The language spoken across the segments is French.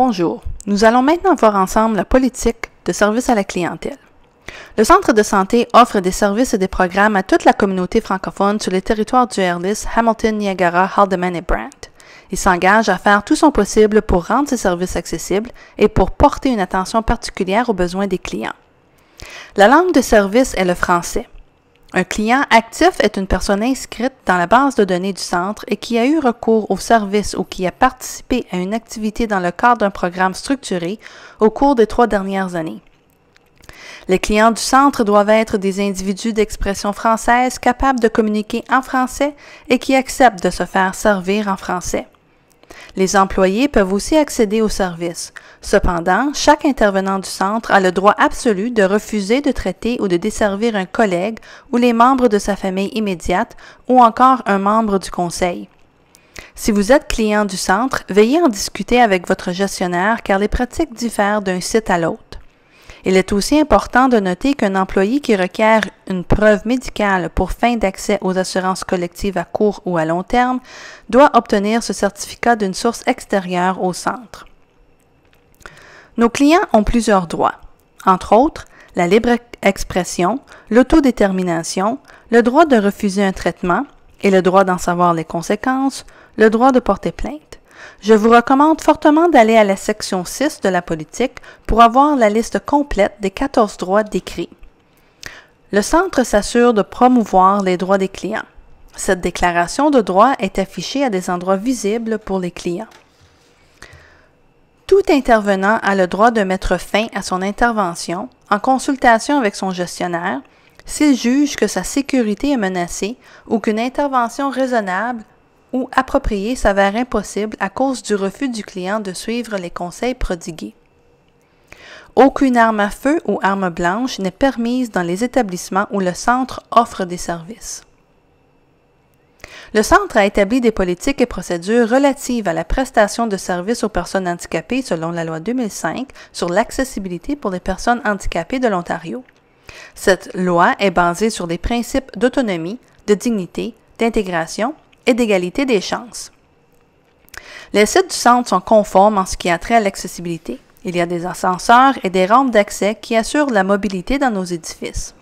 Bonjour, nous allons maintenant voir ensemble la politique de service à la clientèle. Le Centre de santé offre des services et des programmes à toute la communauté francophone sur les territoires du Airlis, Hamilton, Niagara, Haldeman et Brant. Il s'engage à faire tout son possible pour rendre ses services accessibles et pour porter une attention particulière aux besoins des clients. La langue de service est le français. Un client actif est une personne inscrite dans la base de données du centre et qui a eu recours au service ou qui a participé à une activité dans le cadre d'un programme structuré au cours des trois dernières années. Les clients du centre doivent être des individus d'expression française capables de communiquer en français et qui acceptent de se faire servir en français. Les employés peuvent aussi accéder au service. Cependant, chaque intervenant du centre a le droit absolu de refuser de traiter ou de desservir un collègue ou les membres de sa famille immédiate ou encore un membre du conseil. Si vous êtes client du centre, veillez en discuter avec votre gestionnaire car les pratiques diffèrent d'un site à l'autre. Il est aussi important de noter qu'un employé qui requiert une preuve médicale pour fin d'accès aux assurances collectives à court ou à long terme doit obtenir ce certificat d'une source extérieure au centre. Nos clients ont plusieurs droits, entre autres la libre expression, l'autodétermination, le droit de refuser un traitement et le droit d'en savoir les conséquences, le droit de porter plainte. Je vous recommande fortement d'aller à la section 6 de la politique pour avoir la liste complète des 14 droits décrits. Le centre s'assure de promouvoir les droits des clients. Cette déclaration de droit est affichée à des endroits visibles pour les clients. Tout intervenant a le droit de mettre fin à son intervention en consultation avec son gestionnaire s'il juge que sa sécurité est menacée ou qu'une intervention raisonnable ou appropriée s'avère impossible à cause du refus du client de suivre les conseils prodigués. Aucune arme à feu ou arme blanche n'est permise dans les établissements où le centre offre des services. Le centre a établi des politiques et procédures relatives à la prestation de services aux personnes handicapées selon la loi 2005 sur l'accessibilité pour les personnes handicapées de l'Ontario. Cette loi est basée sur des principes d'autonomie, de dignité, d'intégration et d'égalité des chances. Les sites du centre sont conformes en ce qui a trait à l'accessibilité. Il y a des ascenseurs et des rampes d'accès qui assurent la mobilité dans nos édifices.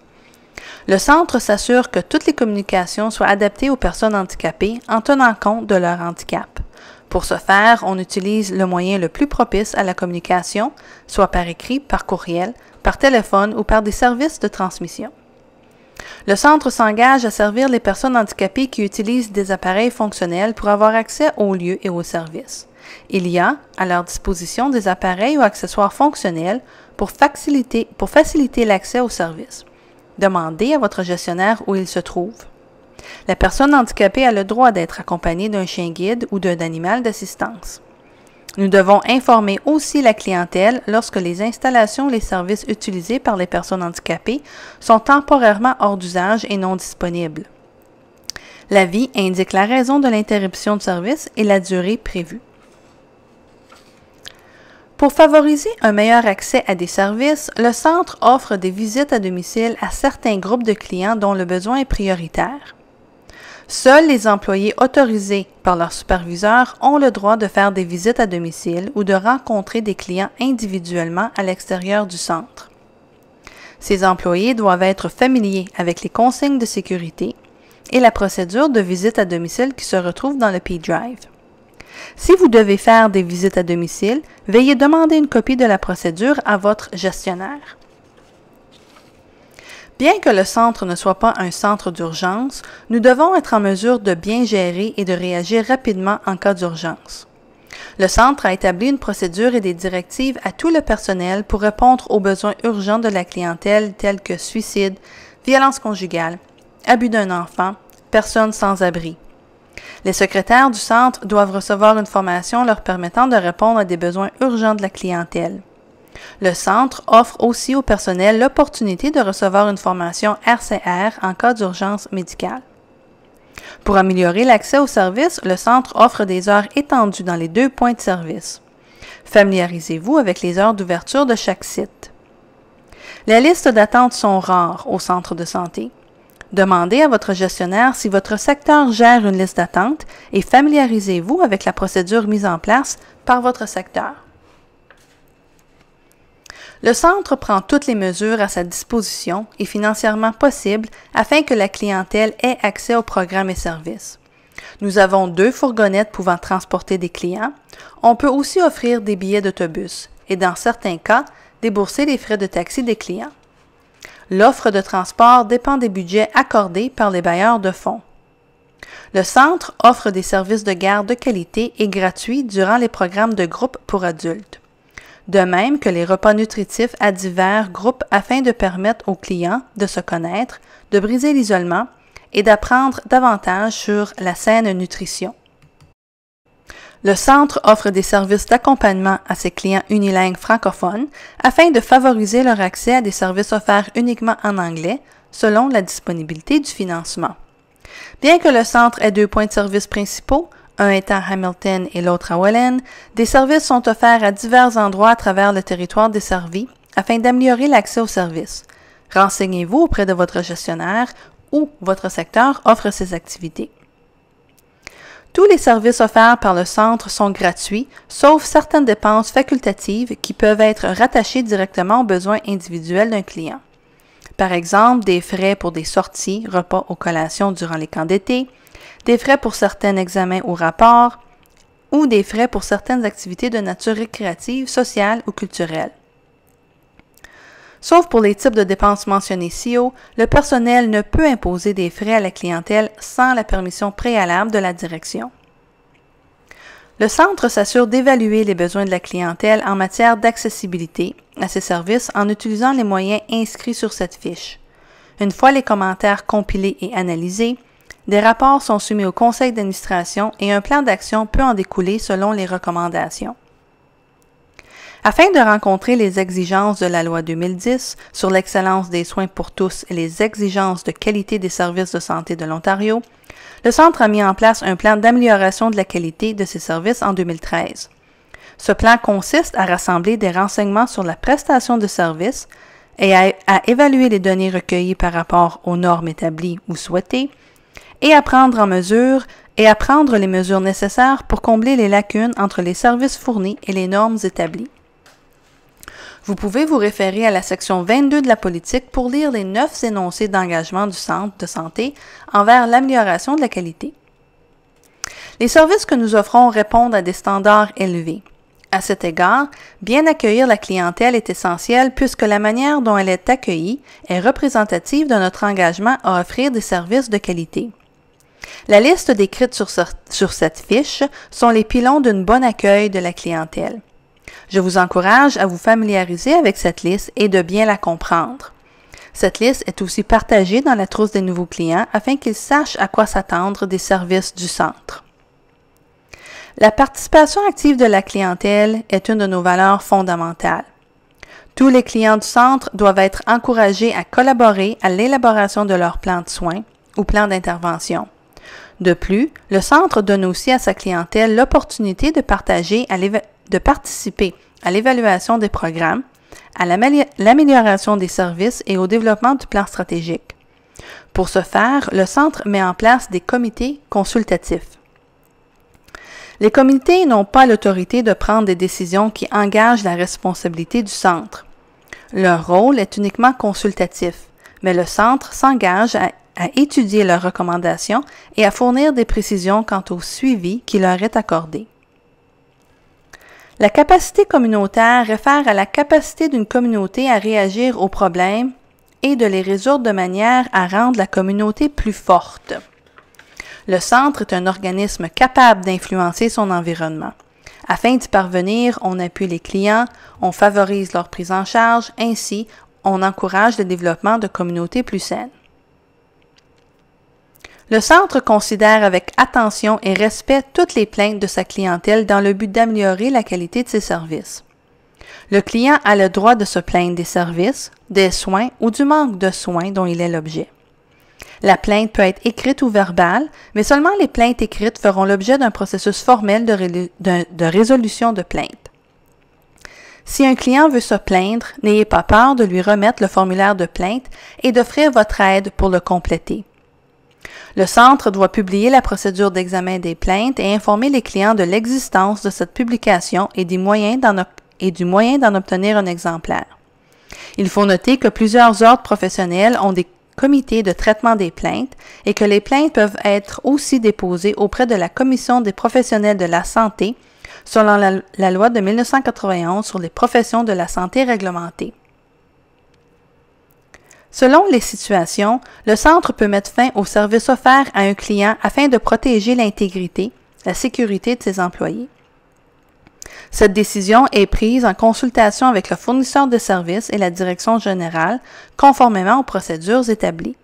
Le centre s'assure que toutes les communications soient adaptées aux personnes handicapées en tenant compte de leur handicap. Pour ce faire, on utilise le moyen le plus propice à la communication, soit par écrit, par courriel, par téléphone ou par des services de transmission. Le centre s'engage à servir les personnes handicapées qui utilisent des appareils fonctionnels pour avoir accès aux lieux et aux services. Il y a à leur disposition des appareils ou accessoires fonctionnels pour faciliter, l'accès aux services. Demandez à votre gestionnaire où ils se trouvent. La personne handicapée a le droit d'être accompagnée d'un chien guide ou d'un animal d'assistance. Nous devons informer aussi la clientèle lorsque les installations ou les services utilisés par les personnes handicapées sont temporairement hors d'usage et non disponibles. L'avis indique la raison de l'interruption de service et la durée prévue. Pour favoriser un meilleur accès à des services, le centre offre des visites à domicile à certains groupes de clients dont le besoin est prioritaire. Seuls les employés autorisés par leur superviseur ont le droit de faire des visites à domicile ou de rencontrer des clients individuellement à l'extérieur du centre. Ces employés doivent être familiers avec les consignes de sécurité et la procédure de visite à domicile qui se retrouve dans le P-Drive. Si vous devez faire des visites à domicile, veuillez demander une copie de la procédure à votre gestionnaire. Bien que le centre ne soit pas un centre d'urgence, nous devons être en mesure de bien gérer et de réagir rapidement en cas d'urgence. Le centre a établi une procédure et des directives à tout le personnel pour répondre aux besoins urgents de la clientèle tels que suicide, violence conjugale, abus d'un enfant, personnes sans abri. Les secrétaires du centre doivent recevoir une formation leur permettant de répondre à des besoins urgents de la clientèle. Le centre offre aussi au personnel l'opportunité de recevoir une formation RCR en cas d'urgence médicale. Pour améliorer l'accès aux services, le centre offre des heures étendues dans les deux points de service. Familiarisez-vous avec les heures d'ouverture de chaque site. Les listes d'attente sont rares au centre de santé. Demandez à votre gestionnaire si votre secteur gère une liste d'attente et familiarisez-vous avec la procédure mise en place par votre secteur. Le centre prend toutes les mesures à sa disposition et financièrement possible afin que la clientèle ait accès aux programmes et services. Nous avons deux fourgonnettes pouvant transporter des clients. On peut aussi offrir des billets d'autobus et dans certains cas, débourser les frais de taxi des clients. L'offre de transport dépend des budgets accordés par les bailleurs de fonds. Le centre offre des services de garde de qualité et gratuits durant les programmes de groupe pour adultes de même que les repas nutritifs à divers groupes afin de permettre aux clients de se connaître, de briser l'isolement et d'apprendre davantage sur la saine nutrition. Le centre offre des services d'accompagnement à ses clients unilingues francophones afin de favoriser leur accès à des services offerts uniquement en anglais selon la disponibilité du financement. Bien que le centre ait deux points de service principaux, un étant à Hamilton et l'autre à Welland, des services sont offerts à divers endroits à travers le territoire desservi afin d'améliorer l'accès aux services. Renseignez-vous auprès de votre gestionnaire ou votre secteur offre ces activités. Tous les services offerts par le centre sont gratuits, sauf certaines dépenses facultatives qui peuvent être rattachées directement aux besoins individuels d'un client. Par exemple, des frais pour des sorties, repas ou collations durant les camps d'été, des frais pour certains examens ou rapports, ou des frais pour certaines activités de nature récréative, sociale ou culturelle. Sauf pour les types de dépenses mentionnés ci-haut, le personnel ne peut imposer des frais à la clientèle sans la permission préalable de la direction. Le centre s'assure d'évaluer les besoins de la clientèle en matière d'accessibilité à ses services en utilisant les moyens inscrits sur cette fiche. Une fois les commentaires compilés et analysés, des rapports sont soumis au conseil d'administration et un plan d'action peut en découler selon les recommandations. Afin de rencontrer les exigences de la loi 2010 sur l'excellence des soins pour tous et les exigences de qualité des services de santé de l'Ontario, le Centre a mis en place un plan d'amélioration de la qualité de ses services en 2013. Ce plan consiste à rassembler des renseignements sur la prestation de services et à, évaluer les données recueillies par rapport aux normes établies ou souhaitées, et à prendre en mesure et à les mesures nécessaires pour combler les lacunes entre les services fournis et les normes établies. Vous pouvez vous référer à la section 22 de la politique pour lire les neuf énoncés d'engagement du centre de santé envers l'amélioration de la qualité. Les services que nous offrons répondent à des standards élevés. À cet égard, bien accueillir la clientèle est essentiel puisque la manière dont elle est accueillie est représentative de notre engagement à offrir des services de qualité. La liste décrite sur, cette fiche sont les pilons d'un bon accueil de la clientèle. Je vous encourage à vous familiariser avec cette liste et de bien la comprendre. Cette liste est aussi partagée dans la trousse des nouveaux clients afin qu'ils sachent à quoi s'attendre des services du centre. La participation active de la clientèle est une de nos valeurs fondamentales. Tous les clients du centre doivent être encouragés à collaborer à l'élaboration de leur plan de soins ou plan d'intervention. De plus, le centre donne aussi à sa clientèle l'opportunité de, partager de participer à l'évaluation des programmes, à l'amélioration des services et au développement du plan stratégique. Pour ce faire, le centre met en place des comités consultatifs. Les comités n'ont pas l'autorité de prendre des décisions qui engagent la responsabilité du centre. Leur rôle est uniquement consultatif, mais le centre s'engage à à étudier leurs recommandations et à fournir des précisions quant au suivi qui leur est accordé. La capacité communautaire réfère à la capacité d'une communauté à réagir aux problèmes et de les résoudre de manière à rendre la communauté plus forte. Le centre est un organisme capable d'influencer son environnement. Afin d'y parvenir, on appuie les clients, on favorise leur prise en charge, ainsi on encourage le développement de communautés plus saines. Le centre considère avec attention et respect toutes les plaintes de sa clientèle dans le but d'améliorer la qualité de ses services. Le client a le droit de se plaindre des services, des soins ou du manque de soins dont il est l'objet. La plainte peut être écrite ou verbale, mais seulement les plaintes écrites feront l'objet d'un processus formel de, résolution de plainte. Si un client veut se plaindre, n'ayez pas peur de lui remettre le formulaire de plainte et d'offrir votre aide pour le compléter. Le centre doit publier la procédure d'examen des plaintes et informer les clients de l'existence de cette publication et, du moyen d'en obtenir un exemplaire. Il faut noter que plusieurs ordres professionnels ont des comités de traitement des plaintes et que les plaintes peuvent être aussi déposées auprès de la Commission des professionnels de la santé selon la loi de 1991 sur les professions de la santé réglementées. Selon les situations, le centre peut mettre fin au service offert à un client afin de protéger l'intégrité, la sécurité de ses employés. Cette décision est prise en consultation avec le fournisseur de services et la direction générale, conformément aux procédures établies.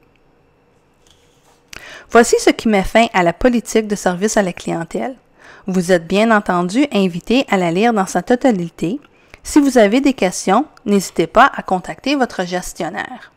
Voici ce qui met fin à la politique de service à la clientèle. Vous êtes bien entendu invité à la lire dans sa totalité. Si vous avez des questions, n'hésitez pas à contacter votre gestionnaire.